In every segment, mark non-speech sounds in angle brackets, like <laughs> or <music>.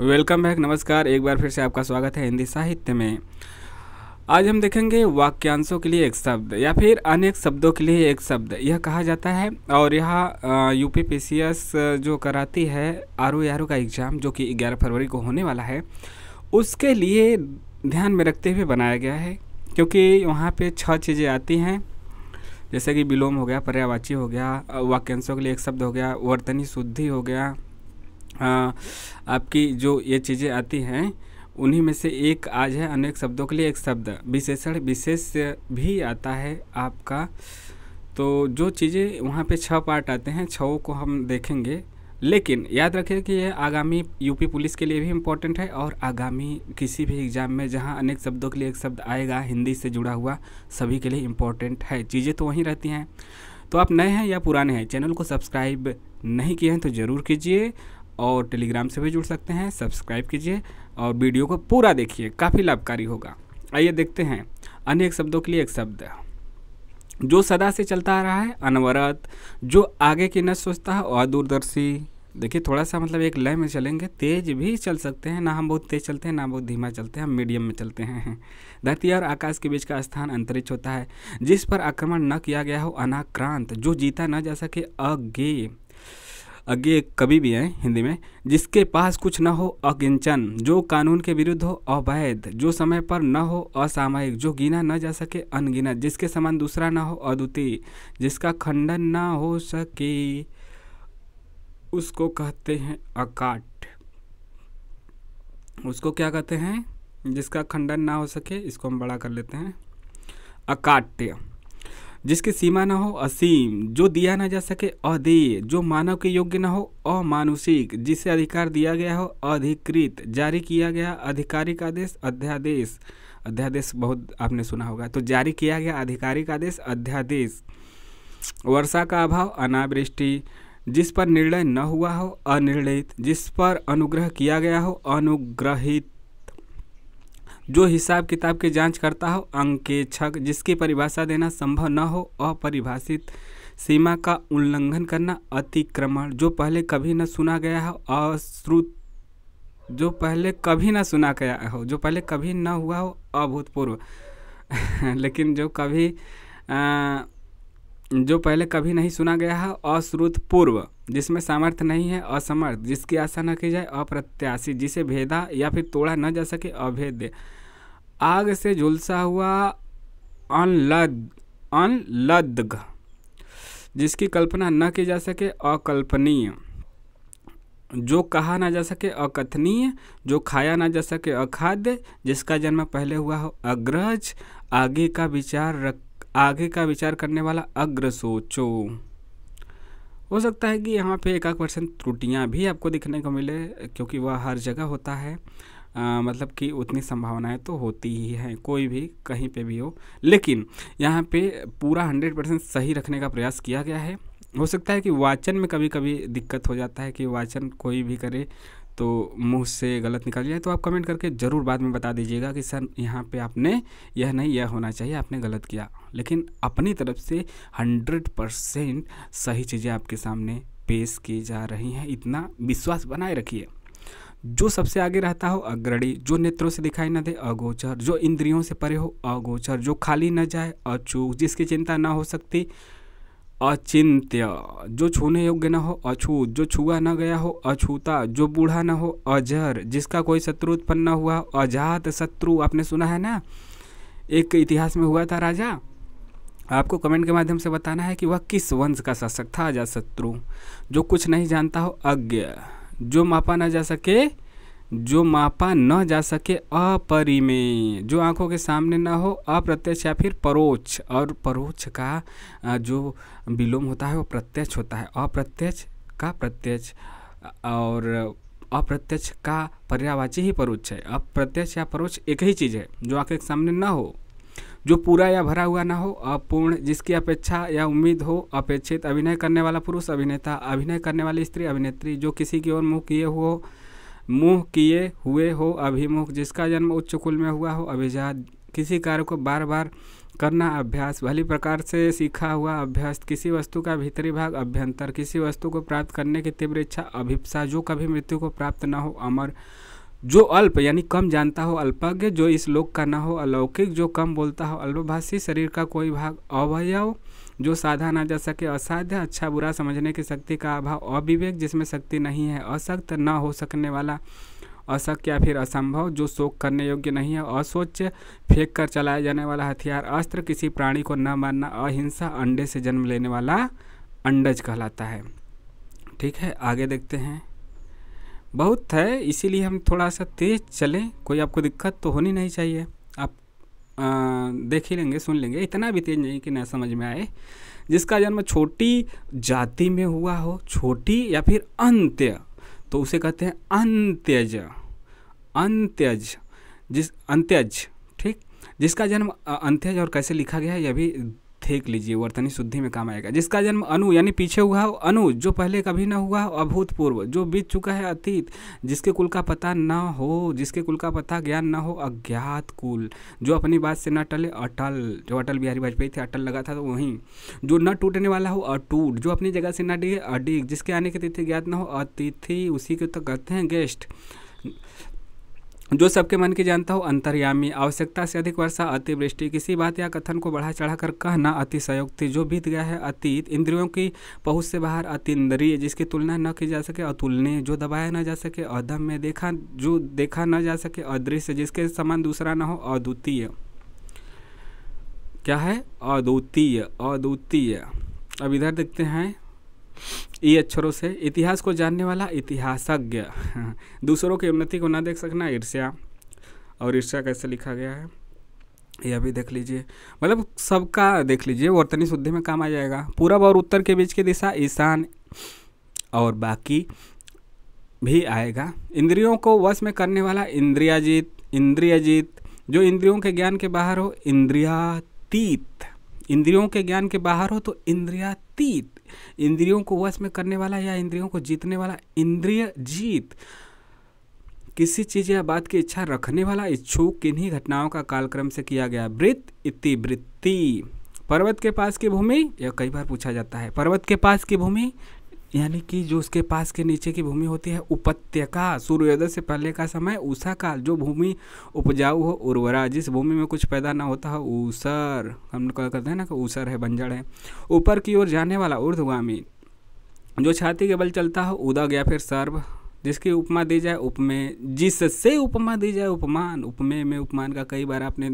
Welcome back नमस्कार एक बार फिर से आपका स्वागत है हिंदी साहित्य में आज हम देखेंगे वाक्यांशों के लिए एक शब्द या फिर अनेक शब्दों के लिए एक शब्द यह कहा जाता है और यह यू पी जो कराती है आर ओ का एग्ज़ाम जो कि 11 फरवरी को होने वाला है उसके लिए ध्यान में रखते हुए बनाया गया है क्योंकि वहाँ पे छः चीज़ें आती हैं जैसे कि विलोम हो गया पर्यावाची हो गया वाक्यांशों के लिए एक शब्द हो गया वर्तनी शुद्धि हो गया आ, आपकी जो ये चीज़ें आती हैं उन्हीं में से एक आज है अनेक शब्दों के लिए एक शब्द विशेषण विशेष भी आता है आपका तो जो चीज़ें वहाँ पे छः पार्ट आते हैं छओ को हम देखेंगे लेकिन याद रखें कि यह आगामी यूपी पुलिस के लिए भी इम्पोर्टेंट है और आगामी किसी भी एग्ज़ाम में जहाँ अनेक शब्दों के लिए एक शब्द आएगा हिंदी से जुड़ा हुआ सभी के लिए इम्पोर्टेंट है चीज़ें तो वहीं रहती हैं तो आप नए हैं या पुराने हैं चैनल को सब्सक्राइब नहीं किए हैं तो ज़रूर कीजिए और टेलीग्राम से भी जुड़ सकते हैं सब्सक्राइब कीजिए और वीडियो को पूरा देखिए काफ़ी लाभकारी होगा आइए देखते हैं अनेक शब्दों के लिए एक शब्द जो सदा से चलता आ रहा है अनवरत जो आगे की न सोचता है और दूरदर्शी देखिए थोड़ा सा मतलब एक लय में चलेंगे तेज भी चल सकते हैं ना हम बहुत तेज चलते हैं ना बहुत धीमा चलते हैं हम मीडियम में चलते हैं धरती और आकाश के बीच का स्थान अंतरिक्ष होता है जिस पर आक्रमण न किया गया हो अनाक्रांत जो जीता न जा सके अगे अज्ञे कवि भी हैं हिंदी में जिसके पास कुछ न हो अकिंचन जो कानून के विरुद्ध हो अवैध जो समय पर न हो असामयिक जो गिना न जा सके अनगिनत जिसके समान दूसरा न हो अद्वितीय जिसका खंडन न हो सके उसको कहते हैं अकाट उसको क्या कहते हैं जिसका खंडन ना हो सके इसको हम बड़ा कर लेते हैं अकाट्य जिसकी सीमा न हो असीम जो दिया न जा सके अधेय जो मानव के योग्य न हो अमानुषिक जिसे अधिकार दिया गया हो अधिकृत जारी किया गया आधिकारिक आदेश अध्यादेश अध्यादेश बहुत आपने सुना होगा तो जारी किया गया आधिकारिक आदेश अध्यादेश वर्षा का अभाव अनावृष्टि जिस पर निर्णय न हुआ हो अनिर्णित जिस पर अनुग्रह किया गया हो अनुग्रहित जो हिसाब किताब की जांच करता हो अंकेक्षक जिसकी परिभाषा देना संभव न हो अपरिभाषित सीमा का उल्लंघन करना अतिक्रमण जो पहले कभी न सुना गया हो अश्रुत जो पहले कभी ना सुना गया हो जो पहले कभी ना हुआ हो अभूतपूर्व <laughs> लेकिन जो कभी आ, जो पहले कभी नहीं सुना गया है अश्रुत पूर्व जिसमें सामर्थ्य नहीं है असमर्थ जिसकी आशा न की जाए अप्रत्याशी जिसे भेदा या फिर तोड़ा न जा सके अभेद आग से झुलसा हुआ अनलद अनलद जिसकी कल्पना न की जा सके अकल्पनीय जो कहा ना जा सके अकथनीय जो खाया ना जा सके अखाद्य जिसका जन्म पहले हुआ हो अग्रज आगे का विचार रख आगे का विचार करने वाला अग्र सोचो हो सकता है कि यहाँ पे एक आध परसेंट त्रुटियाँ भी आपको दिखने को मिले क्योंकि वह हर जगह होता है आ, मतलब कि उतनी संभावनाएं तो होती ही हैं कोई भी कहीं पे भी हो लेकिन यहाँ पे पूरा हंड्रेड परसेंट सही रखने का प्रयास किया गया है हो सकता है कि वाचन में कभी कभी दिक्कत हो जाता है कि वाचन कोई भी करे तो मुँह से गलत निकल जाए तो आप कमेंट करके ज़रूर बाद में बता दीजिएगा कि सर यहाँ पे आपने यह नहीं यह होना चाहिए आपने गलत किया लेकिन अपनी तरफ से हंड्रेड परसेंट सही चीज़ें आपके सामने पेश की जा रही हैं इतना विश्वास बनाए रखिए जो सबसे आगे रहता हो अग्रणी जो नेत्रों से दिखाई न दे अगोचर जो इंद्रियों से परे हो अगोचर जो खाली न जाए अचूक जिसकी चिंता न हो सकती अचिंत्य जो छूने योग्य न हो अछूत जो छुआ न गया हो अछूता जो बूढ़ा न हो अजर जिसका कोई शत्रु उत्पन्न न हुआ अजात शत्रु आपने सुना है ना एक इतिहास में हुआ था राजा आपको कमेंट के माध्यम से बताना है कि वह किस वंश का शासक था शत्रु जो कुछ नहीं जानता हो अज्ञ जो मापा न जा सके जो मापा न जा सके अपरिमेय जो आंखों के सामने ना हो अप्रत्यक्ष या फिर परोक्ष और परोक्ष का जो विलोम होता है वो प्रत्यक्ष होता है अप्रत्यक्ष का प्रत्यक्ष और अप्रत्यक्ष का पर्यावाची ही परोक्ष है अप्रत्यक्ष या परोक्ष एक ही चीज़ है जो आंखों के सामने न हो जो पूरा या भरा हुआ ना हो अपूर्ण जिसकी अपेक्षा या उम्मीद हो अपेक्षित अभिनय करने वाला पुरुष अभिनेता अभिनय करने वाली स्त्री अभिनेत्री जो किसी की ओर मुँह किए हो मुँह किए हुए हो अभिमुख जिसका जन्म उच्च कुल में हुआ हो अभिजात किसी कार्य को बार बार करना अभ्यास भली प्रकार से सीखा हुआ अभ्यास किसी वस्तु का भीतरी भाग अभ्यंतर किसी वस्तु को प्राप्त करने की तीव्र इच्छा अभिप्सा जो कभी मृत्यु को प्राप्त न हो अमर जो अल्प यानी कम जानता हो अल्पज्ञ जो इस लोक का ना हो अलौकिक जो कम बोलता हो अल्पभाषी शरीर का कोई भाग अवयव जो साधा ना जा सके असाध्य अच्छा बुरा समझने की शक्ति का अभाव अविवेक जिसमें शक्ति नहीं है असक्त न हो सकने वाला अशक या फिर असंभव जो शोक करने योग्य नहीं है असोच फेंक कर चलाया जाने वाला हथियार अस्त्र किसी प्राणी को न मानना अहिंसा अंडे से जन्म लेने वाला अंडज कहलाता है ठीक है आगे देखते हैं बहुत है इसीलिए हम थोड़ा सा तेज़ चलें कोई आपको दिक्कत तो होनी नहीं चाहिए आप देख ही लेंगे सुन लेंगे इतना भी तेज नहीं कि ना समझ में आए जिसका जन्म छोटी जाति में हुआ हो छोटी या फिर अंत्य तो उसे कहते हैं अंत्यज अंत्यज जिस अंत्यज ठीक जिसका जन्म अंत्यज और कैसे लिखा गया है यह भी फेंक लीजिए वर्तनी शुद्धि में काम आएगा जिसका जन्म अनु यानी पीछे हुआ हो अनु जो पहले कभी ना हुआ हो अभूतपूर्व जो बीत चुका है अतीत जिसके कुल का पता न हो जिसके कुल का पता ज्ञान ना हो अज्ञात कुल जो अपनी बात से न टले अटल जो अटल बिहारी वाजपेयी थे अटल लगा था तो वहीं जो न टूटने वाला हो अटूट जो अपनी जगह से न डिगे अडिग जिसके आने की तिथि ज्ञात ना हो अतिथि उसी को तो कहते हैं गेस्ट जो सबके मन की जानता हो अंतर्यामी आवश्यकता से अधिक वर्षा अतिवृष्टि किसी बात या कथन को बढ़ा चढ़ाकर कहना अतिशयोक्ति जो बीत गया है अतीत इंद्रियों की पहुँच से बाहर इंद्रिय जिसकी तुलना न की जा सके अतुलनीय जो दबाया न जा सके अधम में देखा जो देखा न जा सके अदृश्य जिसके समान दूसरा न हो अद्वितीय क्या है अद्वितीय अद्वितीय अब इधर देखते हैं ई अक्षरों से इतिहास को जानने वाला इतिहासज्ञ <laughs> दूसरों की उन्नति को ना देख सकना ईर्ष्या और ईर्ष्या कैसे लिखा गया है यह भी देख लीजिए मतलब सबका देख लीजिए वर्तनी शुद्धि में काम आ जाएगा पूरब और उत्तर के बीच की दिशा ईशान और बाकी भी आएगा इंद्रियों को वश में करने वाला इंद्रियाजीत इंद्रियाजीत जो इंद्रियों के ज्ञान के बाहर हो इंद्रियातीत इंद्रियों के ज्ञान के बाहर हो तो इंद्रियातीत इंद्रियों को वश में करने वाला या इंद्रियों को जीतने वाला इंद्रिय जीत किसी चीज या बात की इच्छा रखने वाला इच्छुक किन्हीं घटनाओं का कालक्रम से किया गया वृत्त इति वृत्ति पर्वत के पास की भूमि यह कई बार पूछा जाता है पर्वत के पास की भूमि यानी कि जो उसके पास के नीचे की भूमि होती है उपत्यका सूर्योदय से पहले का समय उषा काल जो भूमि उपजाऊ हो उर्वरा जिस भूमि में कुछ पैदा ना होता हो ऊसर हम कहते हैं ना कि ऊसर है बंजड़ है ऊपर की ओर जाने वाला ऊर्धगामी जो छाती के बल चलता हो उदा या फिर सर्व जिसकी उपमा दी जाए उपमेय जिससे उपमा दी जाए उपमान उपमेय में उपमान का कई बार आपने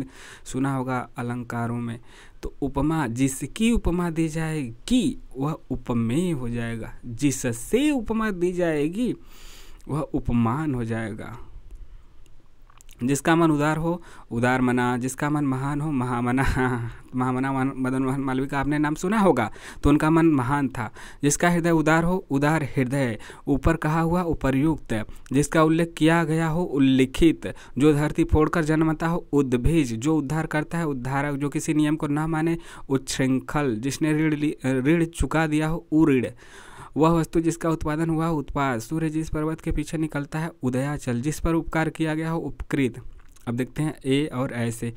सुना होगा अलंकारों में तो उपमा जिसकी उपमा दी जाएगी वह उपमेय हो जाएगा जिससे उपमा दी जाएगी वह उपमान हो जाएगा जिसका मन उदार हो उदार मना जिसका मन महान हो महामना <laughs> महामना मदन मोहन मालवीय का आपने नाम सुना होगा तो उनका मन महान था जिसका हृदय उदार हो उदार हृदय ऊपर कहा हुआ उपरयुक्त जिसका उल्लेख किया गया हो उल्लिखित जो धरती फोड़कर जन्मता हो उद्भिज जो उद्धार करता है उद्धारक जो किसी नियम को न माने उच्छृंखल जिसने ऋण ऋण चुका दिया हो उऋण वह वस्तु जिसका उत्पादन हुआ उत्पाद सूर्य जिस पर्वत के पीछे निकलता है उदयाचल जिस पर उपकार किया गया हो उपकृत अब देखते हैं ए और ऐसे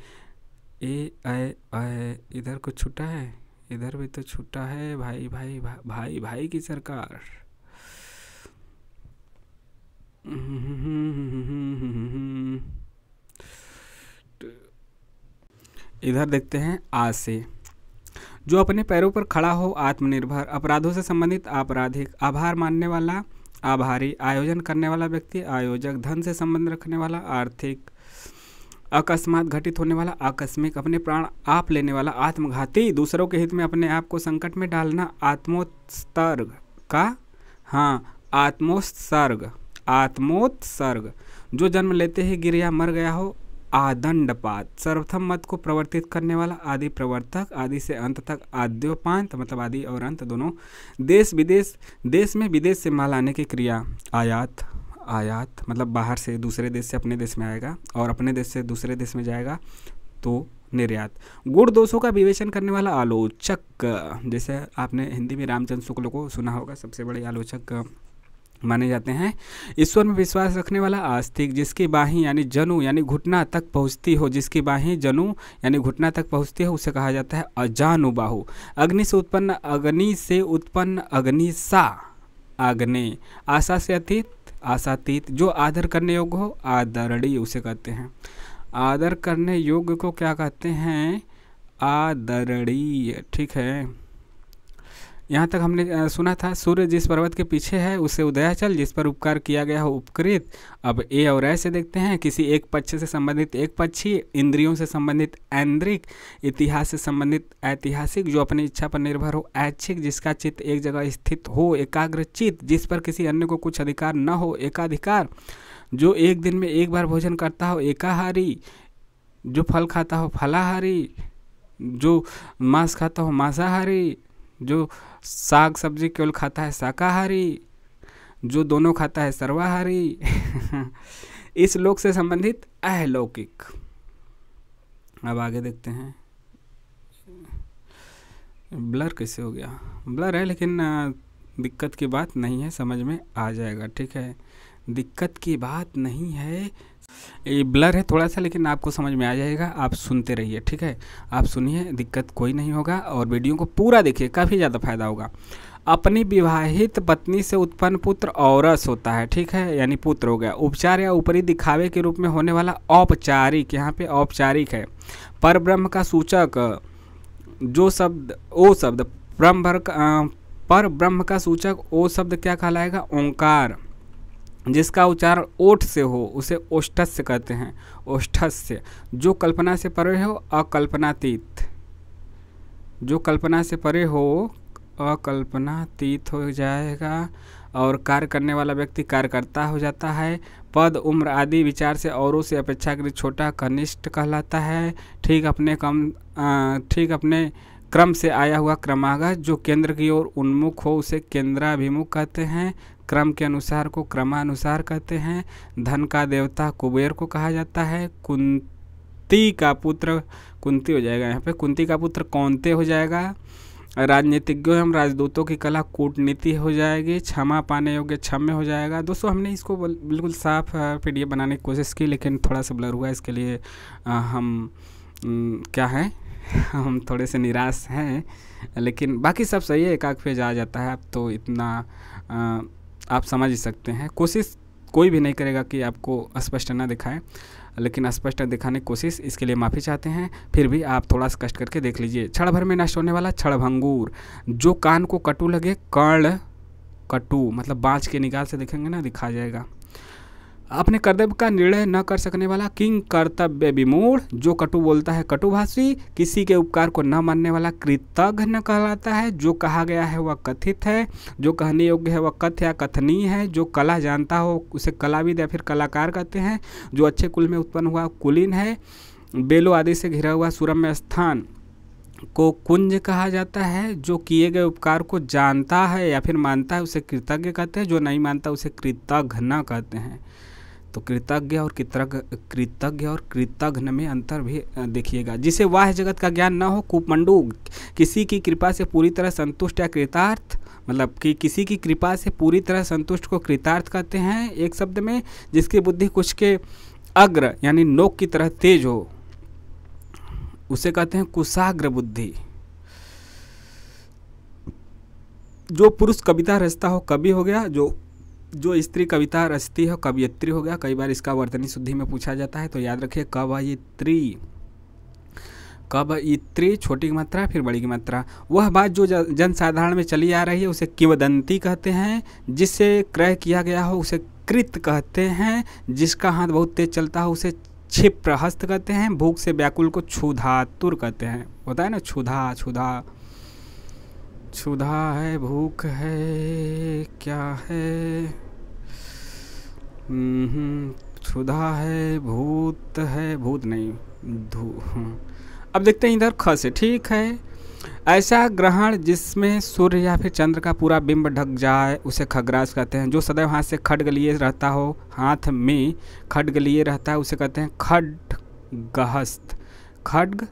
ए आए इधर कुछ छुटा है इधर भी तो छुटा है भाई भाई भा, भाई भाई की सरकार इधर देखते हैं आ से जो अपने पैरों पर खड़ा हो आत्मनिर्भर अपराधों से संबंधित आपराधिक आभार मानने वाला आभारी आयोजन करने वाला व्यक्ति आयोजक धन से संबंध रखने वाला आर्थिक अकस्मात घटित होने वाला आकस्मिक अपने प्राण आप लेने वाला आत्मघाती दूसरों के हित में अपने आप को संकट में डालना आत्मोत्सर्ग का हाँ आत्मोत्सर्ग आत्मोत्सर्ग जो जन्म लेते ही गिर या मर गया हो आदंडपात सर्वथम मत को प्रवर्तित करने वाला आदि प्रवर्तक आदि से अंत तक आद्योपांत मतलब आदि और अंत दोनों देश विदेश देश में विदेश से माल आने की क्रिया आयात आयात मतलब बाहर से दूसरे देश से अपने देश में आएगा और अपने देश से दूसरे देश में जाएगा तो निर्यात गुण दोषों का विवेचन करने वाला आलोचक जैसे आपने हिंदी में रामचंद्र शुक्ल को सुना होगा सबसे बड़े आलोचक माने जाते हैं ईश्वर में विश्वास रखने वाला आस्तिक जिसकी बाही यानी जनु यानी घुटना तक पहुँचती हो जिसकी बाही जनु यानी घुटना तक पहुँचती हो उसे कहा जाता है अजानुबाहु अग्नि से उत्पन्न अग्नि से उत्पन्न अग्नि सा आग्ने आशा से अतीत आशातीत जो आदर करने योग्य हो आदरणीय उसे कहते हैं आदर करने योग्य को क्या कहते हैं आदरणीय ठीक है यहाँ तक हमने सुना था सूर्य जिस पर्वत के पीछे है उसे उदयाचल जिस पर उपकार किया गया हो उपकृत अब ए और ऐसे देखते हैं किसी एक पक्ष से संबंधित एक पक्षी इंद्रियों से संबंधित ऐन्द्रिक इतिहास से संबंधित ऐतिहासिक जो अपनी इच्छा पर निर्भर हो ऐच्छिक जिसका चित्त एक जगह स्थित हो एकाग्र चित्त जिस पर किसी अन्य को कुछ अधिकार न हो एकाधिकार जो एक दिन में एक बार भोजन करता हो एकाहारी जो फल खाता हो फलाहारी जो मांस खाता हो मांसाहारी जो साग सब्जी केवल खाता है शाकाहारी जो दोनों खाता है सर्वाहारी <laughs> इस लोक से संबंधित अहलौकिक अब आगे देखते हैं ब्लर कैसे हो गया ब्लर है लेकिन दिक्कत की बात नहीं है समझ में आ जाएगा ठीक है दिक्कत की बात नहीं है ये ब्लर है थोड़ा सा लेकिन आपको समझ में आ जाएगा आप सुनते रहिए ठीक है आप सुनिए दिक्कत कोई नहीं होगा और वीडियो को पूरा देखिए काफ़ी ज़्यादा फायदा होगा अपनी विवाहित पत्नी से उत्पन्न पुत्र औरस होता है ठीक है यानी पुत्र हो गया उपचार या ऊपरी दिखावे के रूप में होने वाला औपचारिक यहाँ पे औपचारिक है पर ब्रह्म का सूचक जो शब्द ओ शब्द ब्रह्म पर ब्रह्म का सूचक ओ शब्द क्या कहलाएगा ओंकार जिसका उच्चारण ओठ से हो उसे ओष्ठस्य कहते हैं ओष्ठस्य जो कल्पना से परे हो अकल्पनातीत जो कल्पना से परे हो अकल्पनातीत हो जाएगा और कार्य करने वाला व्यक्ति कार्यकर्ता हो जाता है पद उम्र आदि विचार से औरों से अपेक्षाकृत छोटा कनिष्ठ कहलाता है ठीक अपने कम ठीक अपने क्रम से आया हुआ क्रमागत जो केंद्र की ओर उन्मुख हो उसे केंद्राभिमुख कहते हैं क्रम के अनुसार को क्रमानुसार कहते हैं धन का देवता कुबेर को कहा जाता है कुंती का पुत्र कुंती हो जाएगा यहाँ पे कुंती का पुत्र कौनते हो जाएगा राजनीतिज्ञों एवं राजदूतों की कला कूटनीति हो जाएगी क्षमा पाने योग्य क्षम्य हो जाएगा दोस्तों हमने इसको बिल्कुल साफ पीडीएफ बनाने की कोशिश की लेकिन थोड़ा सा ब्लर हुआ इसके लिए हम क्या है हम थोड़े से निराश हैं लेकिन बाकी सब सही है एक आँख पे जाता है अब तो इतना आप समझ ही सकते हैं कोशिश कोई भी नहीं करेगा कि आपको स्पष्ट ना दिखाएं लेकिन स्पष्ट दिखाने की कोशिश इसके लिए माफ़ी चाहते हैं फिर भी आप थोड़ा सा कष्ट करके देख लीजिए क्षण भर में नष्ट होने वाला भंगूर जो कान को कटु लगे कर्ण कटु मतलब बाँच के निकाल से देखेंगे ना दिखा जाएगा अपने कर्तव्य का निर्णय न कर सकने वाला किंग कर्तव्य विमूढ़ जो कटु बोलता है कटुभाषी किसी के उपकार को न मानने वाला कृतज्ञ न कहलाता है जो कहा गया है वह कथित है जो कहने योग्य है वह कथ या कथनीय है जो कला जानता हो उसे कलाविद या फिर कलाकार कहते हैं जो अच्छे कुल में उत्पन्न हुआ कुलीन है बेलो आदि से घिरा हुआ सुरम्य स्थान को कुंज कहा जाता है जो किए गए उपकार को जानता है या फिर मानता है उसे कृतज्ञ कहते हैं जो नहीं मानता उसे कृतज्ञ न कहते हैं तो कृतज्ञ और कृतज्ञ कृतज्ञ और कृतघ्न में अंतर भी देखिएगा जिसे वाह जगत का ज्ञान न हो कुपमंडू किसी की कृपा से पूरी तरह संतुष्ट या कृतार्थ मतलब कि किसी की कृपा से पूरी तरह संतुष्ट को कृतार्थ कहते हैं एक शब्द में जिसकी बुद्धि कुछ के अग्र यानी नोक की तरह तेज हो उसे कहते हैं कुशाग्र बुद्धि जो पुरुष कविता रचता हो कवि हो गया जो जो स्त्री कविता रचती है कवियत्री हो गया कई बार इसका वर्तनी शुद्धि में पूछा जाता है तो याद रखिए कवयित्री कब इत्री छोटी की मात्रा फिर बड़ी की मात्रा वह बात जो जनसाधारण में चली आ रही है उसे किवदंती कहते हैं जिसे क्रय किया गया हो उसे कृत कहते हैं जिसका हाथ बहुत तेज चलता हो उसे क्षिप्रहस्त कहते हैं भूख से व्याकुल को क्षुधातुर कहते हैं होता है ना क्षुधा क्षुधा क्षुधा है भूख है क्या है क्षुधा हम्म, है भूत है भूत नहीं धू हम्म। अब देखते हैं इधर ख से ठीक है ऐसा ग्रहण जिसमें सूर्य या फिर चंद्र का पूरा बिंब ढक जाए उसे खग्रास कहते हैं जो सदैव हाथ से खड्ग लिए रहता हो हाथ में खड्ग लिए रहता है उसे कहते हैं खड गहस्त खड्ग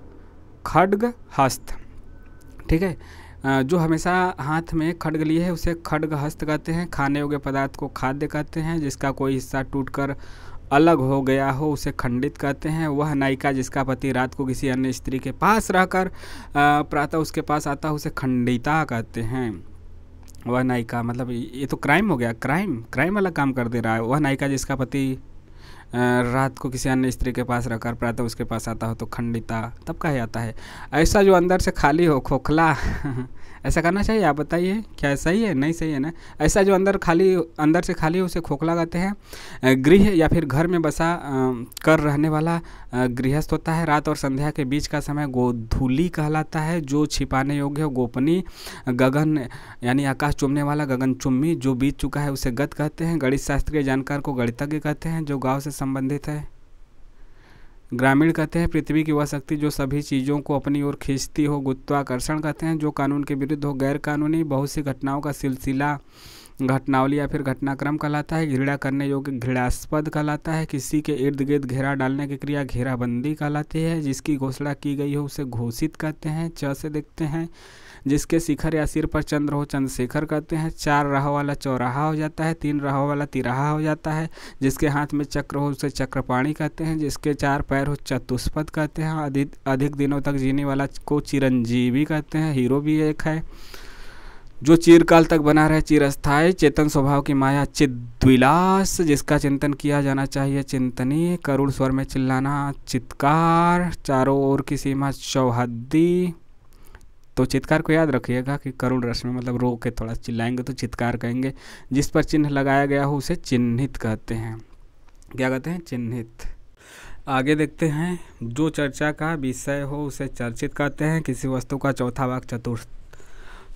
खड्ग हस्त ठीक है जो हमेशा हाथ में खड्ग लिए है उसे खड्ग हस्त कहते हैं खाने योग्य पदार्थ को खाद्य कहते हैं जिसका कोई हिस्सा टूटकर अलग हो गया हो उसे खंडित कहते हैं वह नायिका जिसका पति रात को किसी अन्य स्त्री के पास रहकर प्रातः उसके पास आता उसे खंडिता कहते हैं वह नायिका मतलब ये तो क्राइम हो गया क्राइम क्राइम वाला काम कर दे रहा है वह नायिका जिसका पति रात को किसी अन्य स्त्री के पास रखकर प्रातः उसके पास आता हो तो खंडिता तब कहा जाता है ऐसा जो अंदर से खाली हो खोखला <laughs> ऐसा करना चाहिए आप बताइए क्या सही है नहीं सही है ना ऐसा जो अंदर खाली अंदर से खाली उसे खोखला कहते हैं गृह या फिर घर में बसा कर रहने वाला गृहस्थ होता है रात और संध्या के बीच का समय गोधूली कहलाता है जो छिपाने योग्य गोपनीय गगन यानी आकाश चुमने वाला गगन चुम्मी जो बीत चुका है उसे गत कहते हैं गणित शास्त्र के जानकार को गणितज्ञ कहते हैं जो गाँव से संबंधित है ग्रामीण कहते हैं पृथ्वी की वह शक्ति जो सभी चीज़ों को अपनी ओर खींचती हो गुत्वाकर्षण कहते हैं जो कानून के विरुद्ध हो गैर कानूनी बहुत सी घटनाओं का सिलसिला घटनावली या फिर घटनाक्रम कहलाता है घृणा करने योग्य घृणास्पद कहलाता है किसी के इर्द गिर्द घेरा डालने की क्रिया घेराबंदी कहलाती है जिसकी घोषणा की गई हो उसे घोषित कहते हैं च से देखते हैं जिसके शिखर या सिर पर चंद्र हो चंद्रशेखर कहते हैं चार राह वाला चौराहा हो जाता है तीन राह वाला तिराहा हो जाता है जिसके हाथ में चक्र हो उसे चक्रपाणी कहते हैं जिसके चार पैर हो चतुष्पद कहते हैं अधिक अधिक दिनों तक जीने वाला को चिरंजीवी कहते हैं हीरो भी एक है जो चीरकाल तक बना रहे चिरस्थायी चेतन स्वभाव की माया चिद्विलास जिसका चिंतन किया जाना चाहिए चिंतनी करुण स्वर में चिल्लाना चित्कार चारों ओर की सीमा चौहद्दी तो चित्कार को याद रखिएगा कि करुण रस में मतलब रो के थोड़ा चिल्लाएंगे तो चित्कार कहेंगे जिस पर चिन्ह लगाया गया हो उसे चिन्हित कहते हैं क्या कहते हैं चिन्हित आगे देखते हैं जो चर्चा का विषय हो उसे चर्चित कहते हैं किसी वस्तु का चौथा भाग चतुर्थ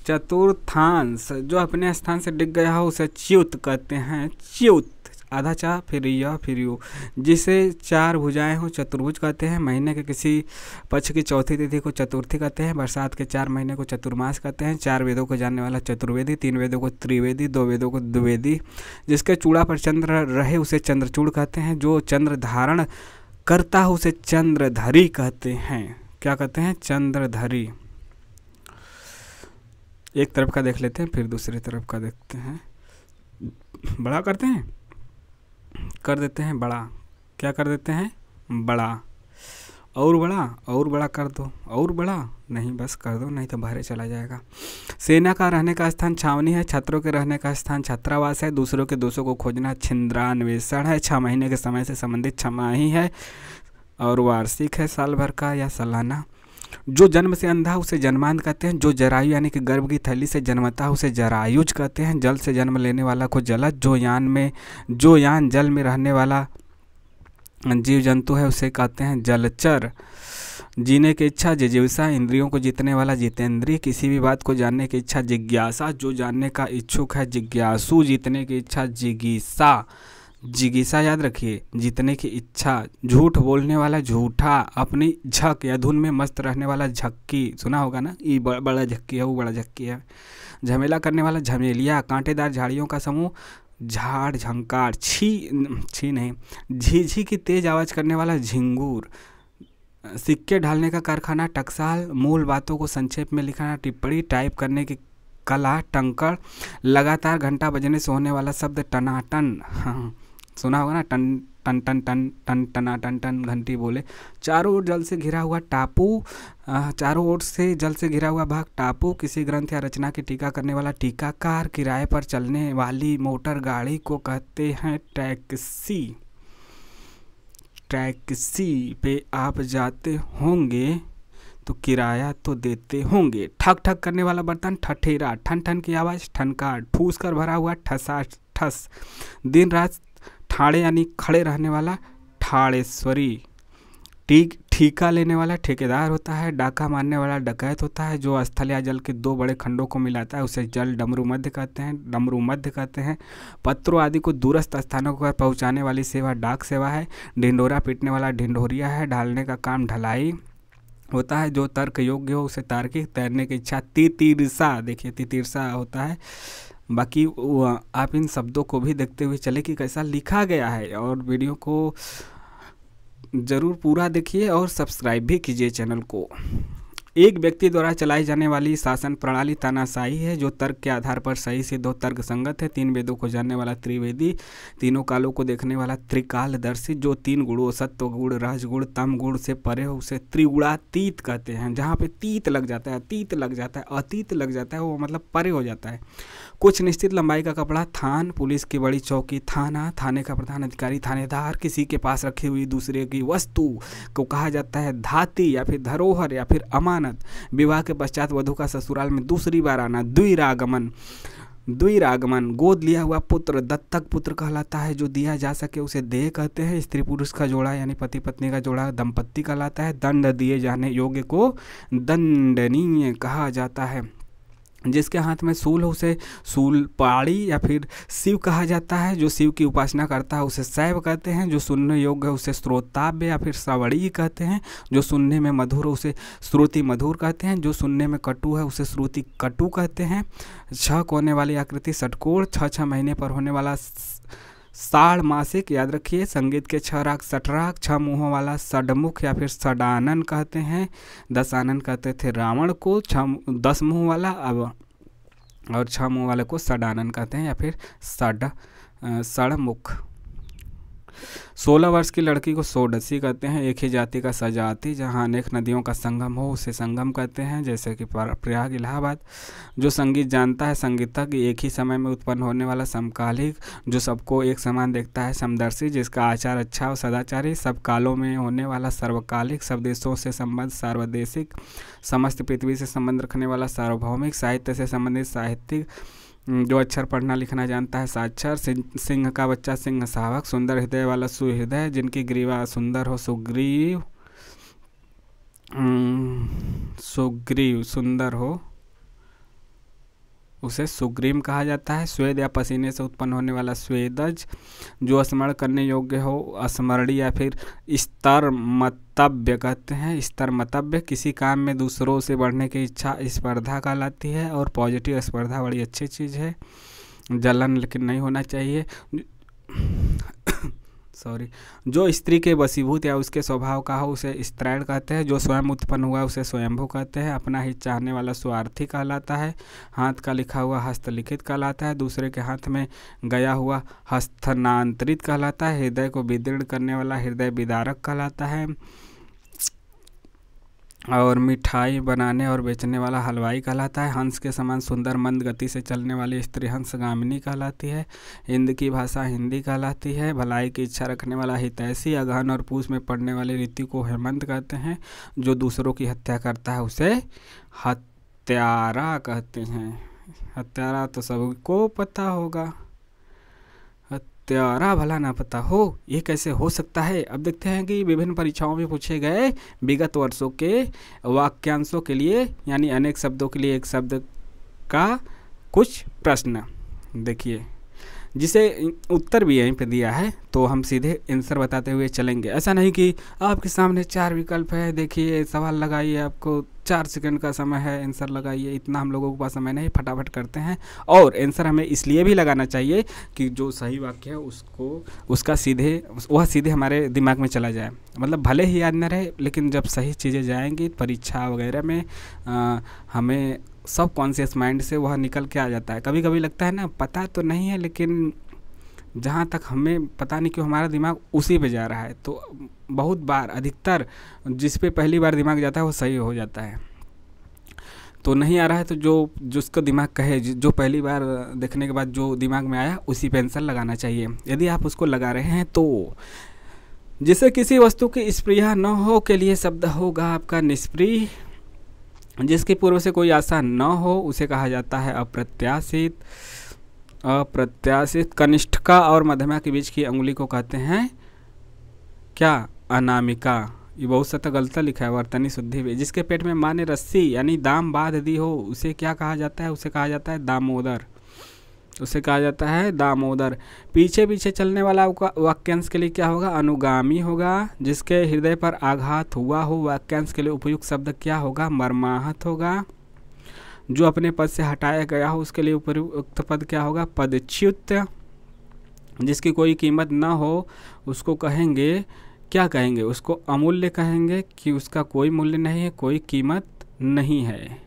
चतुर्थांश जो अपने स्थान से डिग गया हो उसे च्युत कहते हैं च्युत आधा चा फिर यह फिर यू जिसे चार भुजाएं हो चतुर्भुज कहते हैं महीने के किसी पक्ष की चौथी तिथि को चतुर्थी कहते हैं बरसात के चार महीने को चतुर्मास कहते हैं चार वेदों को जानने वाला चतुर्वेदी तीन वेदों को त्रिवेदी दो वेदों को द्विवेदी जिसके चूड़ा पर चंद्र रहे उसे चंद्रचूड़ कहते हैं जो चंद्र धारण करता हो उसे चंद्रधरी कहते हैं क्या कहते हैं चंद्रधरी एक तरफ का देख लेते हैं फिर दूसरी तरफ का देखते हैं बड़ा करते हैं कर देते हैं बड़ा क्या कर देते हैं बड़ा और बड़ा और बड़ा कर दो और बड़ा नहीं बस कर दो नहीं तो बाहर चला जाएगा सेना का रहने का स्थान छावनी है छात्रों के रहने का स्थान छात्रावास है दूसरों के दोषों को खोजना छिंद्रान्वेषण है छः महीने के समय से संबंधित छमाही है और वार्षिक है साल भर का या सालाना जो जन्म से अंधा उसे जन्मांध कहते हैं जो जरायु यानी कि गर्भ की थैली से जन्मता उसे जरायुज कहते हैं जल से जन्म लेने वाला को जलज जो यान में जो यान जल में रहने वाला जीव जंतु है उसे कहते हैं जलचर जीने की इच्छा जिजीविषा इंद्रियों को जीतने वाला जितेंद्रिय किसी भी बात को जानने की इच्छा जिज्ञासा जो जानने का इच्छुक है जिज्ञासु जीतने की इच्छा जिगीसा जिज्ञासा याद रखिए जीतने की इच्छा झूठ बोलने वाला झूठा अपनी झक या धुन में मस्त रहने वाला झक्की सुना होगा ना ये बड़ा झक्की है वो बड़ा झक्की है झमेला करने वाला झमेलिया कांटेदार झाड़ियों का समूह झाड़ झंकार छी छी नहीं झीझी की तेज आवाज़ करने वाला झिंगूर सिक्के ढालने का कारखाना टकसाल मूल बातों को संक्षेप में लिखाना टिप्पणी टाइप करने की कला टंकड़ लगातार घंटा बजने से होने वाला शब्द टनाटन हाँ सुना होगा ना टन टन टन टन टन टना टन टन घंटी बोले चारों ओर जल से घिरा हुआ टापू चारों ओर से जल से घिरा हुआ भाग टापू किसी ग्रंथ या रचना की टीका करने वाला टीकाकार किराए पर चलने वाली मोटर गाड़ी को कहते हैं टैक्सी टैक्सी पे आप जाते होंगे तो किराया तो देते होंगे ठक ठक करने वाला बर्तन ठठेरा ठन ठन की आवाज़ ठनकार ठूस कर भरा हुआ ठसा ठस दिन रात ठाणे यानी खड़े रहने वाला ठाड़ेश्वरी टीक ठीका लेने वाला ठेकेदार होता है डाका मारने वाला डकैत होता है जो स्थल या जल के दो बड़े खंडों को मिलाता है उसे जल डमरू मध्य कहते हैं डमरू मध्य कहते हैं पत्रों आदि को दूरस्थ स्थानों पर पहुंचाने वाली सेवा डाक सेवा है ढिंडोरा पीटने वाला ढिंडोरिया है ढालने का काम ढलाई होता है जो तर्क योग्य हो उसे तार्किक तैरने की इच्छा तितिरसा देखिए तितिरसा होता है बाकी आप इन शब्दों को भी देखते हुए चले कि कैसा लिखा गया है और वीडियो को ज़रूर पूरा देखिए और सब्सक्राइब भी कीजिए चैनल को एक व्यक्ति द्वारा चलाई जाने वाली शासन प्रणाली तानाशाही है जो तर्क के आधार पर सही से दो तर्क संगत है तीन वेदों को जानने वाला त्रिवेदी तीनों कालों को देखने वाला त्रिकालदर्शी जो तीन गुणों सत्व गुण राजगुण तम गुण से परे हो उसे त्रिगुणातीत कहते हैं जहाँ पे तीत लग जाता है अतीत लग जाता है अतीत लग जाता है वो मतलब परे हो जाता है कुछ निश्चित लंबाई का कपड़ा थान पुलिस की बड़ी चौकी थाना थाने का प्रधान अधिकारी थानेदार किसी के पास रखी हुई दूसरे की वस्तु को कहा जाता है धाती या फिर धरोहर या फिर अमानत विवाह के पश्चात वधु का ससुराल में दूसरी बार आना द्विरागमन द्विरागमन गोद लिया हुआ पुत्र दत्तक पुत्र कहलाता है जो दिया जा सके उसे देह कहते हैं स्त्री पुरुष का जोड़ा यानी पति पत्नी का जोड़ा दंपत्ति कहलाता है दंड दिए जाने योग्य को दंडनीय कहा जाता है जिसके हाथ में सूल हो उसे सूल पाड़ी या फिर शिव कहा जाता है जो शिव की उपासना करता है उसे शैव कहते हैं जो सुनने योग्य है उसे स्रोताव्य या फिर श्रवणी कहते हैं जो सुनने में मधुर उसे श्रुति मधुर कहते हैं जो सुनने में कटु है उसे श्रुति कटु कहते हैं छह कोने वाली आकृति षटकोण छः छः महीने पर होने वाला साढ़ मासिक याद रखिए संगीत के छह राग सटराग छह मुहों वाला सडमुख या फिर सडानन कहते हैं दस आनन कहते थे रावण को छ दस मुँह वाला अब और छह मुँह वाले को सडानन कहते हैं या फिर सड सड़मुख सोलह वर्ष की लड़की को सोडसी कहते हैं एक ही जाति का सजाति जहाँ अनेक नदियों का संगम हो उसे संगम कहते हैं जैसे कि प्रयाग इलाहाबाद जो संगीत जानता है संगीतक एक ही समय में उत्पन्न होने वाला समकालिक जो सबको एक समान देखता है समदर्शी जिसका आचार अच्छा और सदाचारी सब कालों में होने वाला सर्वकालिक सब देशों से संबंध सार्वदेशिक समस्त पृथ्वी से संबंध रखने वाला सार्वभौमिक साहित्य से संबंधित साहित्यिक हम्म, जो अक्षर पढ़ना लिखना जानता है साक्षर सिंह का बच्चा सिंह सावक सुंदर हृदय वाला सुहृदय जिनकी ग्रीवा सुंदर हो सुग्रीव हम्म, सुग्रीव सुंदर हो उसे सुग्रीम कहा जाता है स्वेद या पसीने से उत्पन्न होने वाला स्वेदज जो स्मरण करने योग्य हो स्मरणीय या फिर स्तर मतव्य कहते हैं स्तर मतव्य किसी काम में दूसरों से बढ़ने की इच्छा स्पर्धा कहलाती है और पॉजिटिव स्पर्धा बड़ी अच्छी चीज़ है जलन लेकिन नहीं होना चाहिए सॉरी जो स्त्री के वसीभूत या उसके स्वभाव का हो उसे स्त्रैण कहते हैं जो स्वयं उत्पन्न हुआ उसे स्वयंभू कहते हैं अपना ही चाहने वाला स्वार्थी कहलाता है हाथ का लिखा हुआ हस्तलिखित कहलाता है दूसरे के हाथ में गया हुआ हस्तनांतरित कहलाता है हृदय को विदीर्ण करने वाला हृदय विदारक कहलाता है और मिठाई बनाने और बेचने वाला हलवाई कहलाता है हंस के समान सुंदर मंद गति से चलने वाली स्त्री हंस गामिनी कहलाती है हिंद की भाषा हिंदी कहलाती है भलाई की इच्छा रखने वाला हितैषी अगहन और पूछ में पड़ने वाली रीति को हेमंत कहते हैं जो दूसरों की हत्या करता है उसे हत्यारा कहते हैं हत्यारा तो सबको पता होगा तेरा भला ना पता हो ये कैसे हो सकता है अब देखते हैं कि विभिन्न परीक्षाओं में पूछे गए विगत वर्षों के वाक्यांशों के लिए यानी अनेक शब्दों के लिए एक शब्द का कुछ प्रश्न देखिए जिसे उत्तर भी यहीं पे दिया है तो हम सीधे आंसर बताते हुए चलेंगे ऐसा नहीं कि आपके सामने चार विकल्प है देखिए सवाल लगाइए आपको चार सेकंड का समय है आंसर लगाइए इतना हम लोगों के पास समय नहीं फटाफट करते हैं और आंसर हमें इसलिए भी लगाना चाहिए कि जो सही वाक्य है उसको उसका सीधे वह सीधे हमारे दिमाग में चला जाए मतलब भले ही याद न रहे लेकिन जब सही चीज़ें जाएंगी परीक्षा वगैरह में आ, हमें सब कॉन्शियस माइंड से वह निकल के आ जाता है कभी कभी लगता है ना पता तो नहीं है लेकिन जहाँ तक हमें पता नहीं क्यों हमारा दिमाग उसी पे जा रहा है तो बहुत बार अधिकतर जिस पे पहली बार दिमाग जाता है वो सही हो जाता है तो नहीं आ रहा है तो जो जिसको दिमाग कहे जो पहली बार देखने के बाद जो दिमाग में आया उसी पे आंसर लगाना चाहिए यदि आप उसको लगा रहे हैं तो जिसे किसी वस्तु की स्प्रिया न हो के लिए शब्द होगा आपका निष्प्रिय जिसके पूर्व से कोई आशा न हो उसे कहा जाता है अप्रत्याशित अप्रत्याशित कनिष्ठका और मध्यमा के बीच की अंगुली को कहते हैं क्या अनामिका ये बहुत सतह गलता लिखा है वर्तनी शुद्धि में जिसके पेट में माँ ने रस्सी यानी दाम बांध दी हो उसे क्या कहा जाता है उसे कहा जाता है दामोदर उसे कहा जाता है दामोदर पीछे पीछे चलने वाला वाक्यांश के लिए क्या होगा अनुगामी होगा जिसके हृदय पर आघात हुआ हो वाक्यांश के लिए उपयुक्त शब्द क्या होगा मर्माहत होगा जो अपने पद से हटाया गया हो उसके लिए उपयुक्त पद क्या होगा पदच्युत जिसकी कोई कीमत ना हो उसको कहेंगे क्या कहेंगे उसको अमूल्य कहेंगे कि उसका कोई मूल्य नहीं है कोई कीमत नहीं है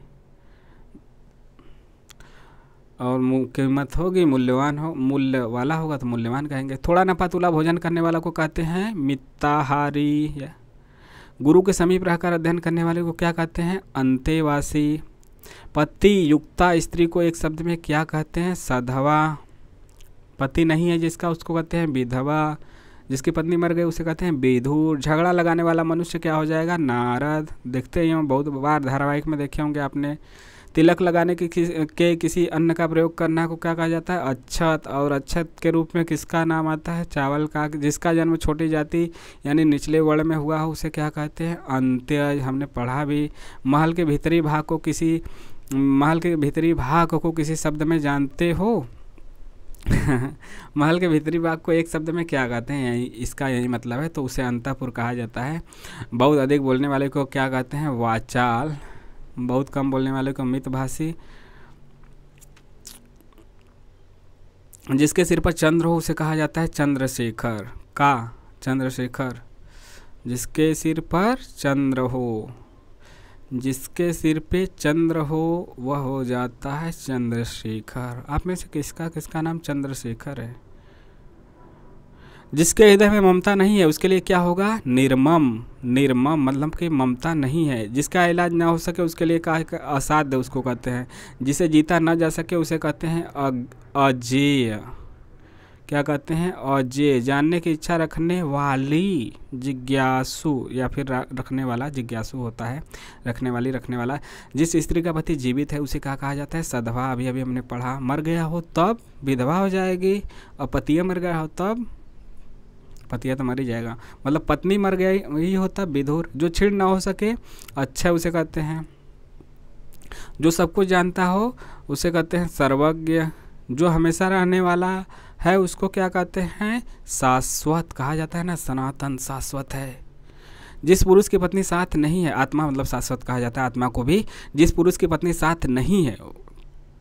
और कीमत होगी मूल्यवान हो मूल्य वाला होगा तो मूल्यवान कहेंगे थोड़ा नपातुला भोजन करने वाला को कहते हैं मित्ताहारी गुरु के समीप रहकर अध्ययन करने वाले को क्या कहते हैं अंतेवासी पति युक्ता स्त्री को एक शब्द में क्या कहते हैं सधवा पति नहीं है जिसका उसको कहते हैं विधवा जिसकी पत्नी मर गई उसे कहते हैं विधुर झगड़ा लगाने वाला मनुष्य क्या हो जाएगा नारद देखते ही हम बहुत बार धारावाहिक में देखे होंगे आपने तिलक लगाने के किसी के किसी अन्न का प्रयोग करना को क्या कहा जाता है अक्षत और अक्षत के रूप में किसका नाम आता है चावल का जिसका जन्म छोटी जाति यानी निचले वर्ण में हुआ हो उसे क्या कहते हैं अंत्य हमने पढ़ा भी महल के भीतरी भाग को किसी महल के भीतरी भाग को किसी शब्द में जानते हो <laughs> महल के भीतरी भाग को एक शब्द में क्या कहते हैं यही इसका यही मतलब है तो उसे अंतापुर कहा जाता है बहुत अधिक बोलने वाले को क्या कहते हैं वाचाल बहुत कम बोलने वाले को मित भाषी जिसके सिर पर चंद्र हो उसे कहा जाता है चंद्रशेखर का चंद्रशेखर जिसके सिर पर चंद्र हो जिसके सिर पे चंद्र हो वह हो जाता है चंद्रशेखर आप में से किसका किसका नाम चंद्रशेखर है जिसके हृदय में ममता नहीं है उसके लिए क्या होगा निर्मम निर्मम मतलब कि ममता नहीं है जिसका इलाज ना हो सके उसके लिए कहा असाध्य उसको कहते हैं जिसे जीता ना जा सके उसे कहते हैं अजेय क्या कहते हैं अजेय जानने की इच्छा रखने वाली जिज्ञासु या फिर रखने वाला जिज्ञासु होता है रखने वाली रखने वाला जिस स्त्री का पति जीवित है उसे क्या कहा जाता है सदभा अभी अभी हमने पढ़ा मर गया हो तब विधवा हो जाएगी और पतिया मर गया हो तब पतिया तो मर ही जाएगा मतलब पत्नी मर गया यही होता विधुर जो छिड़ ना हो सके अच्छा उसे कहते हैं जो सब कुछ जानता हो उसे कहते हैं सर्वज्ञ जो हमेशा रहने वाला है उसको क्या कहते हैं शाश्वत कहा जाता है ना सनातन शाश्वत है जिस पुरुष की पत्नी साथ नहीं है आत्मा मतलब शाश्वत कहा जाता है आत्मा को भी जिस पुरुष की पत्नी साथ नहीं है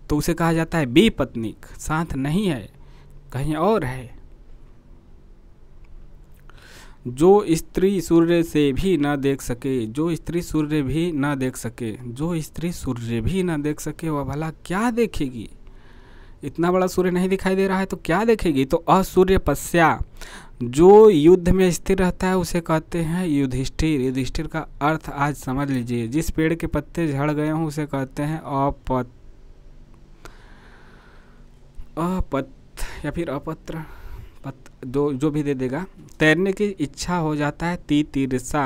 तो उसे कहा जाता है बी पत्नी साथ नहीं है कहीं और है जो स्त्री सूर्य से भी ना देख सके जो स्त्री सूर्य भी ना देख सके जो स्त्री सूर्य भी ना देख सके वह भला क्या देखेगी इतना बड़ा सूर्य नहीं दिखाई दे रहा है तो क्या देखेगी तो असूर्य पस्या जो युद्ध में स्थिर रहता है उसे कहते हैं युधिष्ठिर युधिष्ठिर का अर्थ आज समझ लीजिए जिस पेड़ के पत्ते झड़ गए हों उसे कहते हैं अपत अपत या फिर अपत्र जो जो भी दे देगा तैरने की इच्छा हो जाता है ती तीरसा